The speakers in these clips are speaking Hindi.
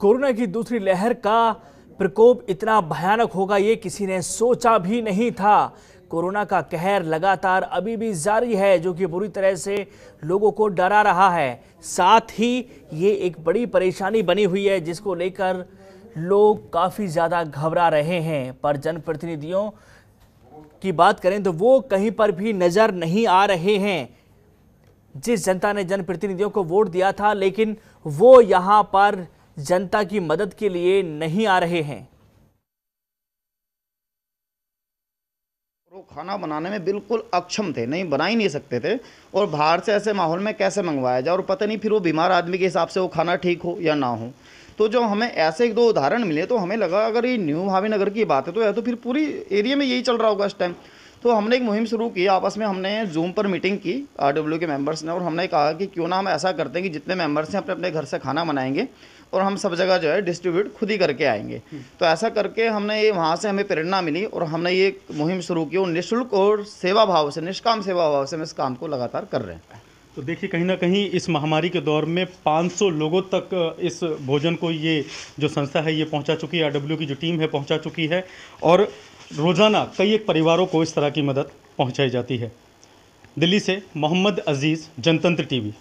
कोरोना की दूसरी लहर का प्रकोप इतना भयानक होगा ये किसी ने सोचा भी नहीं था कोरोना का कहर लगातार अभी भी जारी है जो कि बुरी तरह से लोगों को डरा रहा है साथ ही ये एक बड़ी परेशानी बनी हुई है जिसको लेकर लोग काफ़ी ज़्यादा घबरा रहे हैं पर जनप्रतिनिधियों की बात करें तो वो कहीं पर भी नज़र नहीं आ रहे हैं जिस जनता ने जनप्रतिनिधियों को वोट दिया था लेकिन वो यहाँ पर जनता की मदद के लिए नहीं आ रहे हैं वो खाना बनाने में बिल्कुल अक्षम थे नहीं बना ही नहीं सकते थे और बाहर से ऐसे माहौल में कैसे मंगवाया जाए और पता नहीं फिर वो बीमार आदमी के हिसाब से वो खाना ठीक हो या ना हो तो जो हमें ऐसे एक दो उदाहरण मिले तो हमें लगा अगर ये न्यू भावी नगर की बात है तो या तो फिर पूरी एरिया में यही चल रहा होगा इस टाइम तो हमने एक मुहिम शुरू की आपस में हमने जूम पर मीटिंग की आर के मेम्बर्स ने और हमने कहा कि क्यों ना हम ऐसा करते हैं कि जितने मेम्बर्स हैं अपने अपने घर से खाना बनाएंगे और हम सब जगह जो है डिस्ट्रीब्यूट खुद ही करके आएंगे हम्म। तो ऐसा करके हमने ये वहाँ से हमें प्रेरणा मिली और हमने ये मुहिम शुरू की और निःशुल्क और सेवा भाव से निष्काम सेवा भाव से हम इस काम को लगातार कर रहे हैं तो देखिए कहीं ना कहीं इस महामारी के दौर में 500 लोगों तक इस भोजन को ये जो संस्था है ये पहुंचा चुकी है आर की जो टीम है पहुंचा चुकी है और रोज़ाना कई एक परिवारों को इस तरह की मदद पहुंचाई जाती है दिल्ली से मोहम्मद अजीज़ जनतंत्र टीवी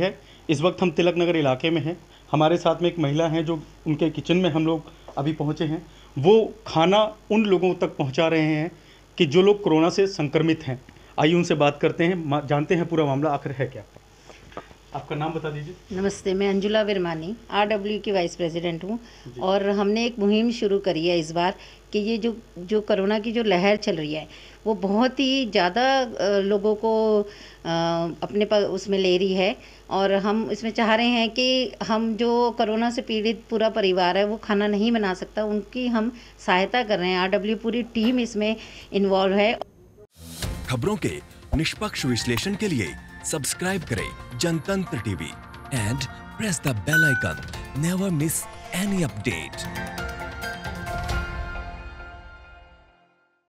है इस वक्त हम तिलक नगर इलाके में हैं हमारे साथ में एक महिला हैं जो उनके किचन में हम लोग अभी पहुंचे हैं वो खाना उन लोगों तक पहुंचा रहे हैं कि जो लोग कोरोना से संक्रमित हैं आइए उनसे बात करते हैं जानते हैं पूरा मामला आखिर है क्या आपका नाम बता दीजिए नमस्ते मैं अंजुला आर आरडब्ल्यू की वाइस प्रेसिडेंट हूँ और हमने एक मुहिम शुरू करी है इस बार कि ये जो जो कोरोना की जो लहर चल रही है वो बहुत ही ज़्यादा लोगों को अपने पर उसमें ले रही है और हम इसमें चाह रहे हैं कि हम जो कोरोना से पीड़ित पूरा परिवार है वो खाना नहीं बना सकता उनकी हम सहायता कर रहे हैं आर डब्ल्यू पूरी टीम इसमें इन्वॉल्व है खबरों के निष्पक्ष विश्लेषण के लिए सब्सक्राइब करें Jantantra TV and press the bell icon never miss any update